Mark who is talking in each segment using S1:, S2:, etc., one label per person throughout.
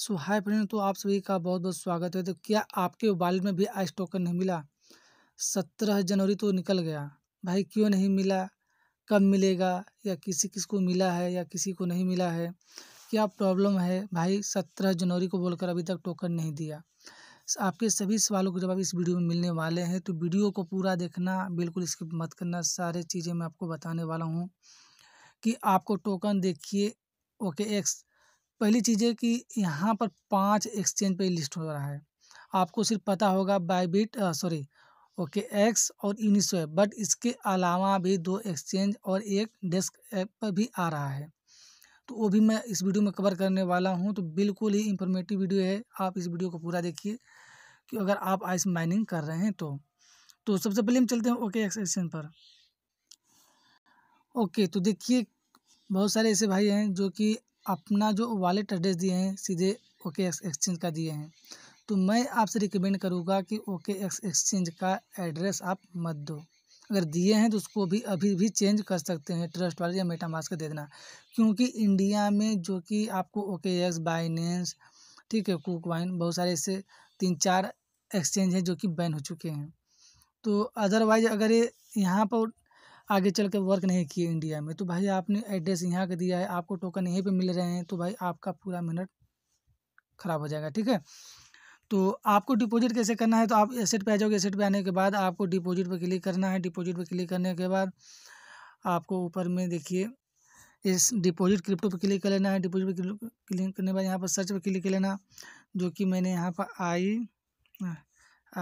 S1: सो hi friend तो आप सभी का बहुत बहुत स्वागत है तो क्या आपके वॉलेट में भी आइस टोकन नहीं मिला सत्रह जनवरी तो निकल गया भाई क्यों नहीं मिला कब मिलेगा या किसी किस को मिला है या किसी को नहीं मिला है क्या प्रॉब्लम है भाई सत्रह जनवरी को बोलकर अभी तक टोकन नहीं दिया आपके सभी सवालों के जवाब इस वीडियो में मिलने वाले हैं तो वीडियो को पूरा देखना बिल्कुल स्किप मत करना सारे चीज़ें मैं आपको बताने वाला हूँ कि आपको टोकन देखिए ओके एक्स पहली चीज़ है कि यहाँ पर पाँच एक्सचेंज पे लिस्ट हो रहा है आपको सिर्फ पता होगा बाईबिट सॉरी ओके एक्स और यूनिसो बट इसके अलावा भी दो एक्सचेंज और एक डेस्क ऐप पर भी आ रहा है तो वो भी मैं इस वीडियो में कवर करने वाला हूँ तो बिल्कुल ही इंफॉर्मेटिव वीडियो है आप इस वीडियो को पूरा देखिए कि अगर आप आइस माइनिंग कर रहे हैं तो तो सबसे पहले हम चलते हैं ओके एक्स एक्सचेंज पर ओके तो देखिए बहुत सारे ऐसे भाई हैं जो कि अपना जो वॉलेट एड्रेस दिए हैं सीधे ओके एक्स एक्सचेंज का दिए हैं तो मैं आपसे रिकमेंड करूँगा कि ओके एक्स एक्सचेंज का एड्रेस आप मत दो अगर दिए हैं तो उसको भी अभी भी चेंज कर सकते हैं ट्रस्ट वाले या मेटामास का दे देना क्योंकि इंडिया में जो कि आपको ओके एक्स बाइनेंस ठीक है कुक वाइन बहुत सारे ऐसे तीन चार एक्सचेंज हैं जो कि बैन हो चुके हैं तो अदरवाइज अगर ये यहाँ पर आगे चल के वर्क नहीं किए इंडिया में तो भाई आपने एड्रेस यहाँ का दिया है आपको टोकन यहीं पे मिल रहे हैं तो भाई आपका पूरा मेहनत ख़राब हो जाएगा ठीक है तो आपको डिपॉजिट कैसे करना है तो आप एसेट पे आ जाओगे एसेट पे आने के बाद आपको डिपॉजिट पे क्लिक करना है डिपॉजिट पे क्लिक करने के बाद आपको ऊपर में देखिए इस डिपॉजिट क्रिप्टो पर क्लिक कर लेना है डिपॉजिट पर क्लिक करने के बाद यहाँ पर सर्च पर क्लिक कर लेना जो कि मैंने यहाँ पर आई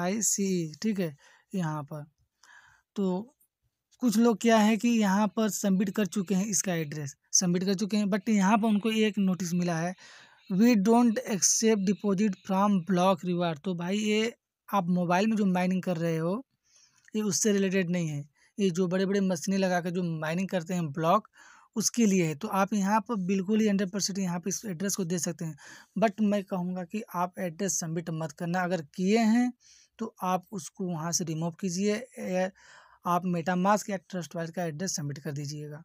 S1: आई सी ठीक है यहाँ पर तो कुछ लोग क्या है कि यहाँ पर सबमिट कर चुके हैं इसका एड्रेस सबमिट कर चुके हैं बट यहाँ पर उनको एक नोटिस मिला है we don't accept deposit from block reward तो भाई ये आप मोबाइल में जो माइनिंग कर रहे हो ये उससे रिलेटेड नहीं है ये जो बड़े बड़े मशीनें लगा कर जो माइनिंग करते हैं ब्लॉक उसके लिए है तो आप यहाँ पर बिल्कुल ही हंड्रेड परसेंट यहाँ पर इस एड्रेस को दे सकते हैं बट मैं कहूँगा कि आप एड्रेस सबमिट मत करना अगर किए हैं तो आप उसको वहाँ से रिमूव कीजिए आप मेटामास्क या ट्रस्ट वाइज का एड्रेस सबमिट कर दीजिएगा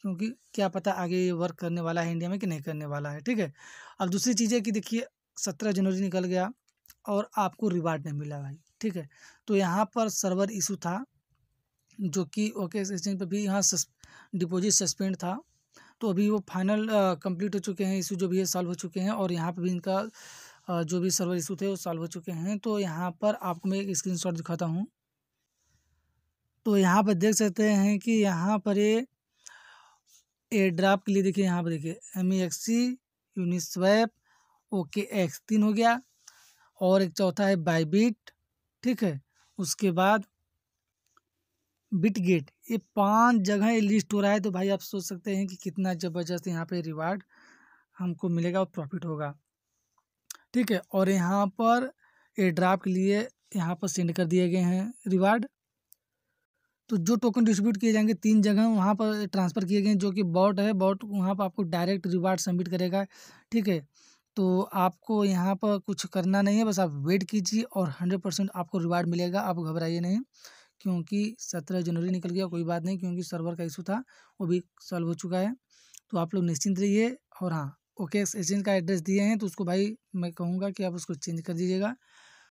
S1: क्योंकि क्या पता आगे ये वर्क करने वाला है इंडिया में कि नहीं करने वाला है ठीक है अब दूसरी चीज़ है कि देखिए सत्रह जनवरी निकल गया और आपको रिवार्ड नहीं मिला भाई ठीक है तो यहाँ पर सर्वर इशू था जो कि ओके एक्सचेंज पर भी यहाँ सस्प, डिपॉजिट सस्पेंड था तो अभी वो फाइनल कंप्लीट हो चुके हैं इशू जो भी है सॉल्व हो चुके हैं और यहाँ पर भी इनका आ, जो भी सर्वर इशू थे वो सॉल्व हो चुके हैं तो यहाँ पर आपको मैं एक शॉट दिखाता हूँ तो यहाँ पर देख सकते हैं कि यहाँ पर ये एयर ड्राप के लिए देखिए यहाँ पर देखिए M X C Uniswap okay X तीन हो गया और एक चौथा है बाइबिट ठीक है उसके बाद बिट गेट ये पांच जगह लिस्ट हो रहा है तो भाई आप सोच सकते हैं कि कितना ज़बरदस्त यहाँ पे रिवार्ड हमको मिलेगा और प्रॉफिट होगा ठीक है और यहाँ पर एयर ड्राप के लिए यहाँ पर सेंड कर दिए गए हैं रिवार्ड तो जो टोकन डिस्ट्रीब्यूट किए जाएंगे तीन जगह वहाँ पर ट्रांसफ़र किए गए जो कि बॉट है बॉट वहाँ पर आपको डायरेक्ट रिवार्ड सबमिट करेगा ठीक है तो आपको यहाँ पर कुछ करना नहीं है बस आप वेट कीजिए और हंड्रेड परसेंट आपको रिवार्ड मिलेगा आप घबराइए नहीं क्योंकि सत्रह जनवरी निकल गया कोई बात नहीं क्योंकि सर्वर का इशू था वो भी सॉल्व हो चुका है तो आप लोग निश्चिंत रहिए और हाँ ओके एक्सचेंज का एड्रेस दिए हैं तो उसको भाई मैं कहूँगा कि आप उसको चेंज कर दीजिएगा